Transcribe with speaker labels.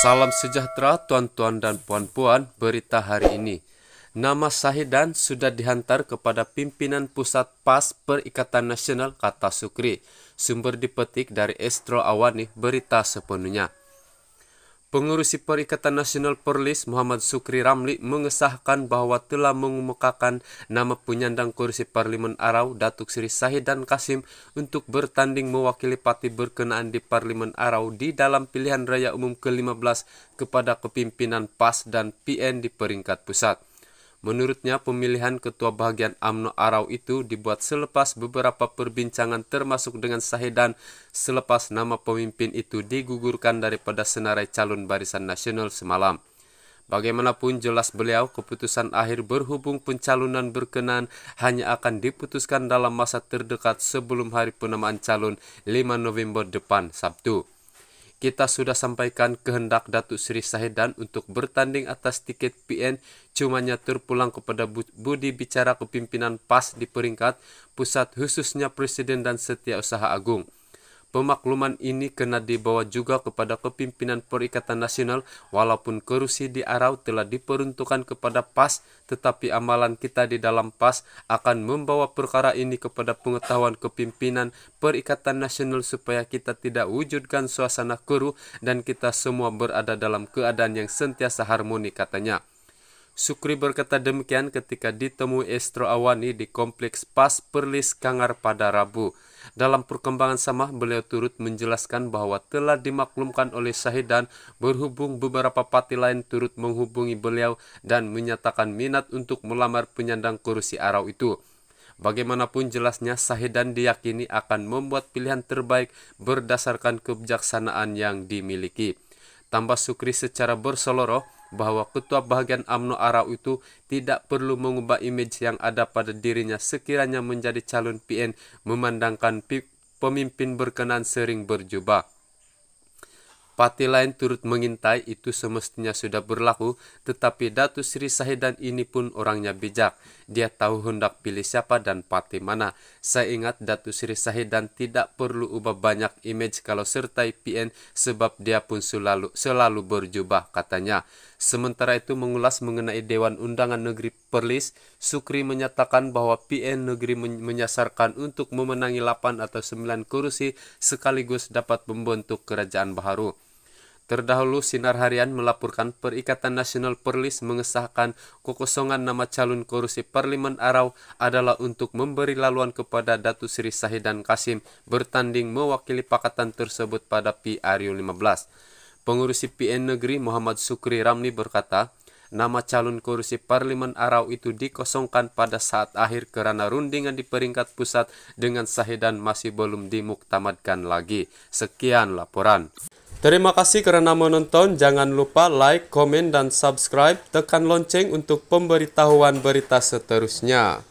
Speaker 1: Salam sejahtera tuan-tuan dan puan-puan berita hari ini. Nama Sahidan sudah dihantar kepada pimpinan Pusat PAS Perikatan Nasional kata Sukri. Sumber dipetik dari Estro Awani berita sepenuhnya. Pengurus Perikatan Nasional Perlis Muhammad Sukri Ramli mengesahkan bahwa telah mengemukakan nama penyandang kursi Parlemen Arau Datuk Seri Sahid dan Kasim untuk bertanding mewakili parti berkenaan di Parlemen Arau di dalam pilihan raya umum ke-15 kepada kepimpinan PAS dan PN di peringkat pusat. Menurutnya, pemilihan ketua bagian AMNO Arau itu dibuat selepas beberapa perbincangan termasuk dengan Sahedan selepas nama pemimpin itu digugurkan daripada senarai calon barisan nasional semalam. Bagaimanapun jelas beliau keputusan akhir berhubung pencalonan berkenan hanya akan diputuskan dalam masa terdekat sebelum hari penamaan calon 5 November depan Sabtu kita sudah sampaikan kehendak Datuk Sri Sahidan untuk bertanding atas tiket PN cuma nyatur pulang kepada budi bicara kepimpinan PAS di peringkat pusat khususnya Presiden dan Setiausaha Agung. Pemakluman ini kena dibawa juga kepada kepimpinan Perikatan Nasional walaupun kerusi di Arau telah diperuntukkan kepada PAS tetapi amalan kita di dalam PAS akan membawa perkara ini kepada pengetahuan kepimpinan Perikatan Nasional supaya kita tidak wujudkan suasana keruh dan kita semua berada dalam keadaan yang sentiasa harmoni katanya. Sukri berkata demikian ketika ditemui Estro Awani di Kompleks PAS Perlis Kangar pada Rabu. Dalam perkembangan sama, beliau turut menjelaskan bahwa telah dimaklumkan oleh Syahid dan berhubung beberapa pati lain turut menghubungi beliau dan menyatakan minat untuk melamar penyandang kursi arau itu. Bagaimanapun jelasnya Sahidan diyakini akan membuat pilihan terbaik berdasarkan kebijaksanaan yang dimiliki. Tambah Sukri secara berseloroh, bahwa ketua bagian AMNO Arau itu tidak perlu mengubah image yang ada pada dirinya sekiranya menjadi calon PN memandangkan pemimpin berkenan sering berjubah. Parti lain turut mengintai itu semestinya sudah berlaku, tetapi Datu Sri Sahidan ini pun orangnya bijak. Dia tahu hendak pilih siapa dan parti mana. Saya ingat Datu Sri Sahidan tidak perlu ubah banyak image kalau sertai PN sebab dia pun selalu, selalu berjubah katanya. Sementara itu mengulas mengenai Dewan Undangan Negeri Perlis, Sukri menyatakan bahwa PN Negeri menyasarkan untuk memenangi 8 atau 9 kursi sekaligus dapat membentuk kerajaan baru. Terdahulu, Sinar Harian melaporkan Perikatan Nasional Perlis mengesahkan kekosongan nama calon kursi Parlimen Arau adalah untuk memberi laluan kepada Datu Sri Sahidan Kasim bertanding mewakili pakatan tersebut pada PRU 15. Pengurusi PN Negeri Muhammad Sukri Ramli berkata, nama calon kursi parlemen Arau itu dikosongkan pada saat akhir kerana rundingan di peringkat pusat dengan Sahidan masih belum dimuktamadkan lagi. Sekian laporan. Terima kasih kerana menonton. Jangan lupa like, komen, dan subscribe. Tekan lonceng untuk pemberitahuan berita seterusnya.